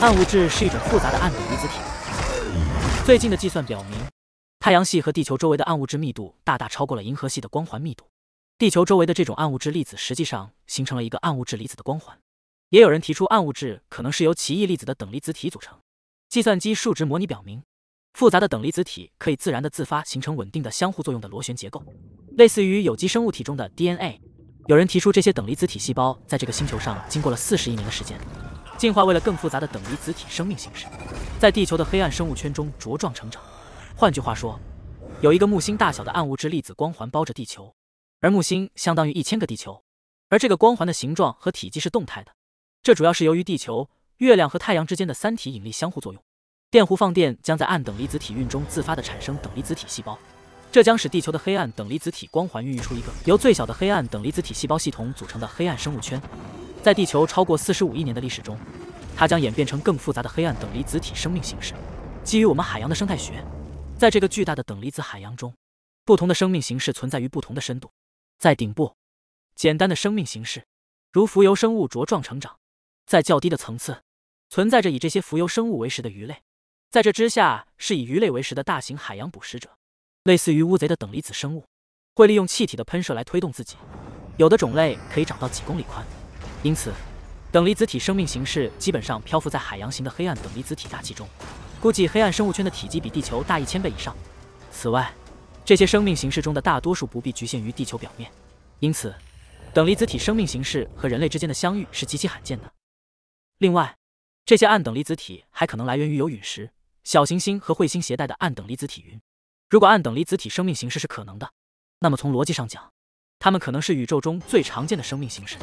暗物质是一种复杂的暗等离子体。最近的计算表明，太阳系和地球周围的暗物质密度大大超过了银河系的光环密度。地球周围的这种暗物质粒子实际上形成了一个暗物质离子的光环。也有人提出，暗物质可能是由奇异粒子的等离子体组成。计算机数值模拟表明，复杂的等离子体可以自然的自发形成稳定的相互作用的螺旋结构，类似于有机生物体中的 DNA。有人提出，这些等离子体细胞在这个星球上经过了四十亿年的时间。进化为了更复杂的等离子体生命形式，在地球的黑暗生物圈中茁壮成长。换句话说，有一个木星大小的暗物质粒子光环包着地球，而木星相当于一千个地球。而这个光环的形状和体积是动态的，这主要是由于地球、月亮和太阳之间的三体引力相互作用。电弧放电将在暗等离子体运中自发地产生等离子体细胞，这将使地球的黑暗等离子体光环孕育出一个由最小的黑暗等离子体细胞系统组成的黑暗生物圈。在地球超过四十五亿年的历史中，它将演变成更复杂的黑暗等离子体生命形式。基于我们海洋的生态学，在这个巨大的等离子海洋中，不同的生命形式存在于不同的深度。在顶部，简单的生命形式如浮游生物茁壮成长；在较低的层次，存在着以这些浮游生物为食的鱼类；在这之下，是以鱼类为食的大型海洋捕食者，类似于乌贼的等离子生物会利用气体的喷射来推动自己，有的种类可以长到几公里宽。因此，等离子体生命形式基本上漂浮在海洋型的黑暗等离子体大气中，估计黑暗生物圈的体积比地球大一千倍以上。此外，这些生命形式中的大多数不必局限于地球表面。因此，等离子体生命形式和人类之间的相遇是极其罕见的。另外，这些暗等离子体还可能来源于有陨石、小行星和彗星携带的暗等离子体云。如果暗等离子体生命形式是可能的，那么从逻辑上讲，它们可能是宇宙中最常见的生命形式。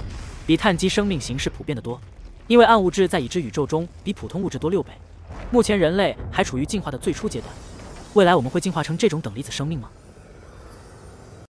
比碳基生命形式普遍的多，因为暗物质在已知宇宙中比普通物质多六倍。目前人类还处于进化的最初阶段，未来我们会进化成这种等离子生命吗？